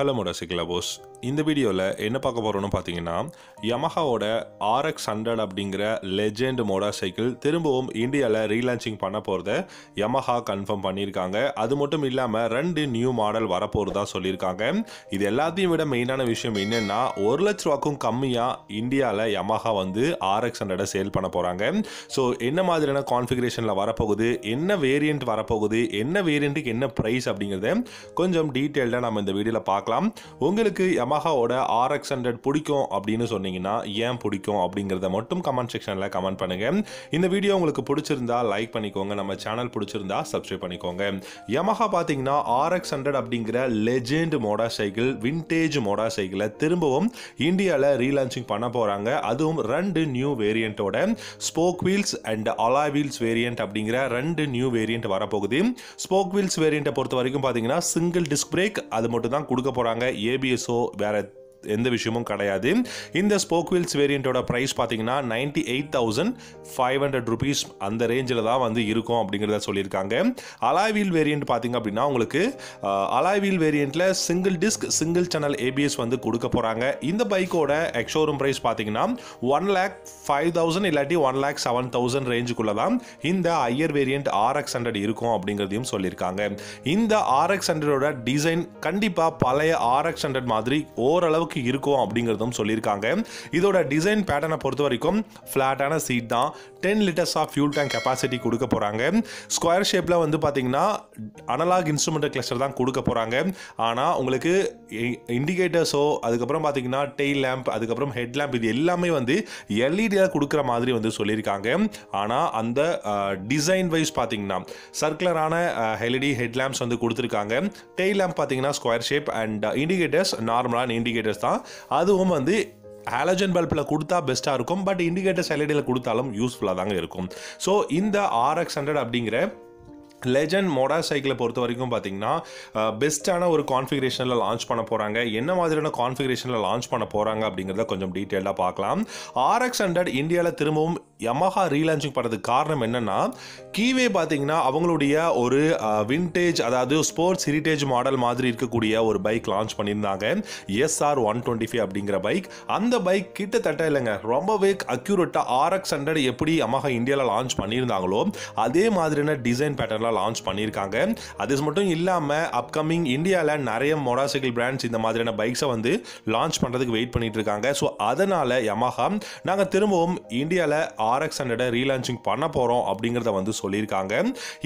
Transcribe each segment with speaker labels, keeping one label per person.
Speaker 1: hello மொடசிக்கலா Bose இந்த வீடியோவில் என்ன பார்க்க போகிறோன்னு பார்த்தீங்கன்னா யமஹாவோட ஆர்எக்ஸ் ஹண்ட்ரட் அப்படிங்கிற லெஜெண்ட் மோடா சைக்கிள் திரும்பவும் இந்தியாவில் ரீலான்ச்சிங் பண்ண போகிறத யமஹா கன்ஃபார்ம் பண்ணியிருக்காங்க அது மட்டும் இல்லாமல் ரெண்டு நியூ மாடல் வரப்போகிறதா சொல்லியிருக்காங்க இது எல்லாத்தையும் விட மெயினான விஷயம் என்னென்னா ஒரு லட்ச ரூபாக்கும் கம்மியாக இந்தியாவில் யமஹா வந்து ஆர்எக்ஸ் ஹண்ட்ரடை சேல் பண்ண போகிறாங்க ஸோ என்ன மாதிரியான கான்ஃபிகரேஷனில் வரப்போகுது என்ன வேரியண்ட் வரப்போகுது என்ன வேரியண்ட்டுக்கு என்ன ப்ரைஸ் அப்படிங்கிறத கொஞ்சம் டீட்டெயில்டாக நம்ம இந்த வீடியோவில் பார்க்க பார்க்கலாம் உங்களுக்கு யமஹாவோட ஆர்எக்ஸ் ஹண்ட்ரட் பிடிக்கும் அப்படின்னு சொன்னீங்கன்னா ஏன் பிடிக்கும் அப்படிங்கிறத மட்டும் கமெண்ட் செக்ஷனில் கமெண்ட் பண்ணுங்கள் இந்த வீடியோ உங்களுக்கு பிடிச்சிருந்தா லைக் பண்ணிக்கோங்க நம்ம சேனல் பிடிச்சிருந்தா சப்ஸ்கிரைப் பண்ணிக்கோங்க யமஹா பார்த்தீங்கன்னா ஆர்எக்ஸ் ஹண்ட்ரட் அப்படிங்கிற legend motor cycle vintage motor சைக்கிளை திரும்பவும் இந்தியாவில் ரீலான்ச்சிங் பண்ண போகிறாங்க அதுவும் ரெண்டு நியூ வேரியண்ட்டோட spoke wheels and alloy wheels variant அப்படிங்கிற ரெண்டு நியூ வேரியண்ட் வரப்போகுது ஸ்போக் வீல்ஸ் வேரியண்ட்டை பொறுத்த வரைக்கும் பார்த்தீங்கன்னா சிங்கிள் டிஸ்க் பிரேக் அது மட்டும் தான் கொடுக்க போகிறாங்க ஏபிஎஸ்ஓ வேறு எந்த விஷயமும் கிடையாது இந்த ஸ்போக் வீல்ஸ் வேரியண்ட்டோட ப்ரைஸ் பார்த்தீங்கன்னா ninety eight thousand five hundred rupees அந்த ரேஞ்சில் தான் வந்து இருக்கும் அப்படிங்கிறத சொல்லியிருக்காங்க அலாய் வீல் வேரியண்ட் பார்த்திங்க அப்படின்னா உங்களுக்கு அலாய் வீல் வேரியண்ட்டில் single disc single channel ABS வந்து கொடுக்க போகிறாங்க இந்த பைக்கோட எக்ஷோரூம் ப்ரைஸ் பார்த்தீங்கன்னா ஒன் லேக் ஃபைவ் தௌசண்ட் இல்லாட்டி ஒன் லேக் செவன் தௌசண்ட் ரேஞ்சுக்குள்ளே தான் இந்த ஐயர் வேரியண்ட் ஆர்எக்ஸ் ஹண்ட்ரட் இருக்கும் அப்படிங்கிறதையும் சொல்லியிருக்காங்க இந்த ஆர்எக்ஸ் ஹண்ட்ரடோட டிசைன் கண்டிப்பாக பழைய ஆர்எக்ஸ் ஹண்ட்ரட் மாதிரி ஓரளவுக்கு இருக்கும் அப்படிங்கிறதும் சொல்லியிருக்காங்க இதோட டிசைன் பேட்டர்னை பொறுத்த வரைக்கும் ஃப்ளாட்டான சீட் தான் ten liters of fuel tank capacity கொடுக்க போகிறாங்க ஸ்கொயர் ஷேப்பில் வந்து பார்த்தீங்கன்னா அனலாக் இன்ஸ்ட்ருமெண்ட் கிளஸ்டர் தான் கொடுக்க போகிறாங்க ஆனால் உங்களுக்கு இண்டிகேட்டர்ஸோ அதுக்கப்புறம் பார்த்தீங்கன்னா டெய்ல் லேம்ப் அதுக்கப்புறம் ஹெட் லேம்ப் இது எல்லாமே வந்து எல்இடி ஈஸியாக கொடுக்குற மாதிரி வந்து சொல்லியிருக்காங்க ஆனால் அந்த டிசைன் வைஸ் பார்த்தீங்கன்னா சர்க்குலரான எல்இடி ஹெட் லேம்ப்ஸ் வந்து கொடுத்துருக்காங்க டெய்ல் லேம்ப் பார்த்தீங்கன்னா ஸ்கொயர் ஷேப் அண்ட் இண்டிகேட்டர்ஸ் நார்மலான இண்டிகேட்டர்ஸ் தான் அதுவும் வந்து ஹாலஜன் பல்பில் கொடுத்தா பெஸ்ட்டாக இருக்கும் பட் இண்டிகேட்டர்ஸ் எல்இடியில் கொடுத்தாலும் யூஸ்ஃபுல்லாக தாங்க இருக்கும் ஸோ இந்த ஆர்எக்ஸ் ஹண்ட்ரட் அப்படிங்கிற லெஜண்ட் சைக்கிளை பொறுத்த வரைக்கும் பார்த்தீங்கன்னா பெஸ்ட்டான ஒரு கான்ஃபிகரேஷனில் லான்ச் பண்ண போகிறாங்க என்ன மாதிரியான கான்ஃபிகரேஷனில் லான்ச் பண்ண போகிறாங்க அப்படிங்கிறத கொஞ்சம் டீட்டெயிலாக பார்க்கலாம் ஆர்எக்ஸ் ஹண்ட்ரட் இந்தியாவில் திரும்பவும் யமஹா ரீலான்ச்சிங் பண்ணுறதுக்கு காரணம் என்னென்னா கீவே பார்த்தீங்கன்னா அவங்களுடைய ஒரு விண்டேஜ் அதாவது ஸ்போர்ட்ஸ் ஹெரிட்டேஜ் மாடல் மாதிரி இருக்கக்கூடிய ஒரு பைக் லான்ச் பண்ணியிருந்தாங்க எஸ்ஆர் ஒன் டுவெண்ட்டி ஃபைவ் அப்படிங்கிற பைக் அந்த பைக் கிட்டத்தட்ட இல்லைங்க ரொம்பவே அக்யூரேட்டாக ஆர்எக்ஸ் ஹண்ட்ரட் எப்படி யமஹா இந்தியாவில் லான்ச் பண்ணியிருந்தாங்களோ அதே மாதிரியான டிசைன் பேட்டர்னில் சைக்கிள்லாம் லான்ச் பண்ணியிருக்காங்க அது மட்டும் இல்லாமல் அப்கமிங் இந்தியாவில் நிறைய மோட்டார் சைக்கிள் பிராண்ட்ஸ் இந்த மாதிரியான பைக்ஸை வந்து லான்ச் பண்ணுறதுக்கு வெயிட் பண்ணிட்டு இருக்காங்க ஸோ அதனால் யமஹா நாங்கள் திரும்பவும் இந்தியாவில் ஆர்எக்ஸ் ஹண்ட்ரட ரீலான்ச்சிங் பண்ண போகிறோம் அப்படிங்கிறத வந்து சொல்லியிருக்காங்க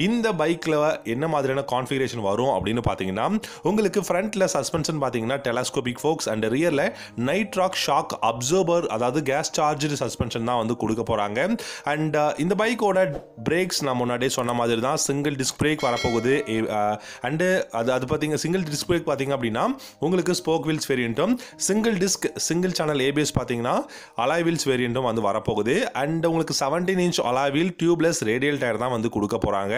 Speaker 1: இந்த பைக்கில் என்ன மாதிரியான கான்ஃபிகரேஷன் வரும் அப்படின்னு பார்த்தீங்கன்னா உங்களுக்கு ஃப்ரண்ட்டில் சஸ்பென்ஷன் பார்த்தீங்கன்னா டெலஸ்கோபிக் ஃபோக்ஸ் அண்ட் ரியரில் நைட்ராக் ஷாக் அப்சர்வர் அதாவது கேஸ் சார்ஜு சஸ்பென்ஷன் தான் வந்து கொடுக்க போகிறாங்க அண்ட் இந்த பைக்கோட பிரேக்ஸ் நான் முன்னாடியே சொன்ன மாதிரி தான் சிங்கிள் சிங்கிள் டிஸ்க் பிரேக் வரப்போகுது அண்டு அது அது பார்த்திங்க சிங்கிள் டிஸ்க் பிரேக் பார்த்தீங்க அப்படின்னா உங்களுக்கு ஸ்போக் வீல்ஸ் வேரியண்ட்டும் single disc single channel ABS பார்த்தீங்கன்னா அலாய் வீல்ஸ் வேரியண்ட்டும் வந்து வரப்போகுது அண்ட் உங்களுக்கு seventeen inch alloy wheel tubeless radial tyre தான் வந்து கொடுக்க போகிறாங்க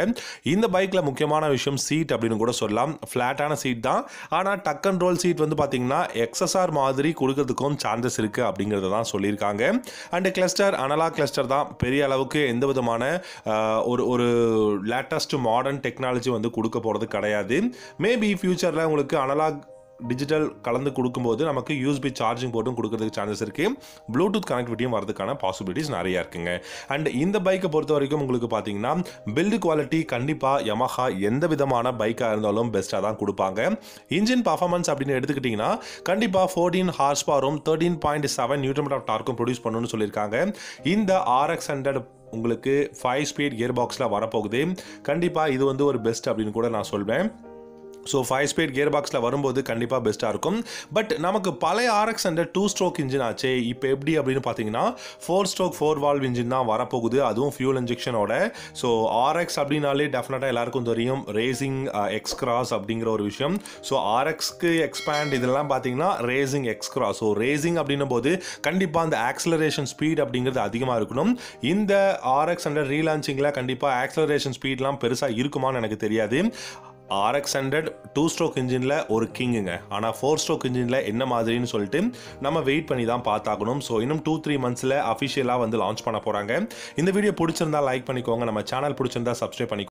Speaker 1: இந்த பைக்கில் முக்கியமான விஷயம் சீட் அப்படின்னு கூட சொல்லலாம் ஃப்ளாட்டான சீட் தான் ஆனால் டக் அண்ட் ரோல் சீட் வந்து பார்த்தீங்கன்னா எக்ஸ்எஸ்ஆர் மாதிரி கொடுக்கறதுக்கும் சான்சஸ் இருக்குது அப்படிங்கிறத தான் சொல்லியிருக்காங்க அண்டு கிளஸ்டர் அனலாக் கிளஸ்டர் தான் பெரிய அளவுக்கு எந்த விதமான ஒரு ஒரு லேட்டஸ்ட் மாடர்ன் டெக்னாலஜி வந்து கொடுக்க போகிறது கிடையாது மேபி ஃப்யூச்சரில் உங்களுக்கு அனலாக் டிஜிட்டல் கலந்து கொடுக்கும்போது நமக்கு யூஸ்பி சார்ஜிங் போட்டும் கொடுக்கறதுக்கு சான்சஸ் இருக்குது ப்ளூடூத் கனெக்டிவிட்டியும் வரதுக்கான பாசிபிலிட்டிஸ் நிறையா இருக்குங்க அண்ட் இந்த பைக்கை பொறுத்த வரைக்கும் உங்களுக்கு பார்த்தீங்கன்னா பில்டு குவாலிட்டி கண்டிப்பாக யமஹா எந்த விதமான பைக்காக இருந்தாலும் பெஸ்ட்டாக தான் கொடுப்பாங்க இன்ஜின் பர்ஃபார்மன்ஸ் அப்படின்னு எடுத்துக்கிட்டிங்கன்னா கண்டிப்பாக ஃபோர்டீன் ஹார்ஸ் பவரும் thirteen point seven newton metre of டார்க்கும் ப்ரொடியூஸ் பண்ணணும்னு சொல்லியிருக்காங்க இந்த ஆர்எக்ஸ் ஹண்ட்ரட் உங்களுக்கு ஃபைவ் ஸ்பீட் கியர் பாக்ஸில் வரப்போகுது கண்டிப்பாக இது வந்து ஒரு பெஸ்ட் அப்படின்னு கூட நான் சொல்வேன் ஸோ ஃபைவ் ஸ்பீட் கியர் பாக்ஸில் வரும்போது கண்டிப்பாக பெஸ்ட்டாக இருக்கும் பட் நமக்கு பழைய RX and two stroke engine ஆச்சு இப்போ எப்படி அப்படின்னு பார்த்தீங்கன்னா four stroke four valve engine தான் வரப்போகுது அதுவும் ஃபியூல் இன்ஜெக்ஷனோட ஸோ ஆர்எக்ஸ் அப்படின்னாலே டெஃபினட்டாக எல்லாருக்கும் தெரியும் ரேசிங் எக்ஸ் கிராஸ் அப்படிங்கிற ஒரு விஷயம் ஸோ ஆர்எக்ஸ்க்கு எக்ஸ்பேண்ட் இதெல்லாம் பார்த்தீங்கன்னா racing X cross so racing அப்படின்னும் போது கண்டிப்பாக அந்த ஆக்சலரேஷன் ஸ்பீட் அப்படிங்கிறது அதிகமாக இருக்கணும் இந்த ஆர்எக்ஸ் அண்டர் ரீலான்ச்சிங்கில் கண்டிப்பாக ஆக்சலரேஷன் ஸ்பீட்லாம் பெருசாக இருக்குமான்னு எனக்கு தெரியாது ஆர்எக்ஸ் ஹண்ட்ரட் டூ ஸ்ட்ரோக் இன்ஜினில் ஒரு கிங்குங்க ஆனால் ஃபோர் ஸ்ட்ரோக் இன்ஜினில் என்ன மாதிரின்னு சொல்லிட்டு நம்ம வெயிட் பண்ணி தான் பார்த்தாகணும் ஸோ இன்னும் டூ த்ரீ மந்த்ஸில் அஃபிஷியலாக வந்து லான்ச் பண்ண போகிறாங்க இந்த வீடியோ பிடிச்சிருந்தா லைக் பண்ணிக்கோங்க நம்ம சேனல் பிடிச்சிருந்தா சப்ஸ்கிரைப் பண்ணிக்கோங்க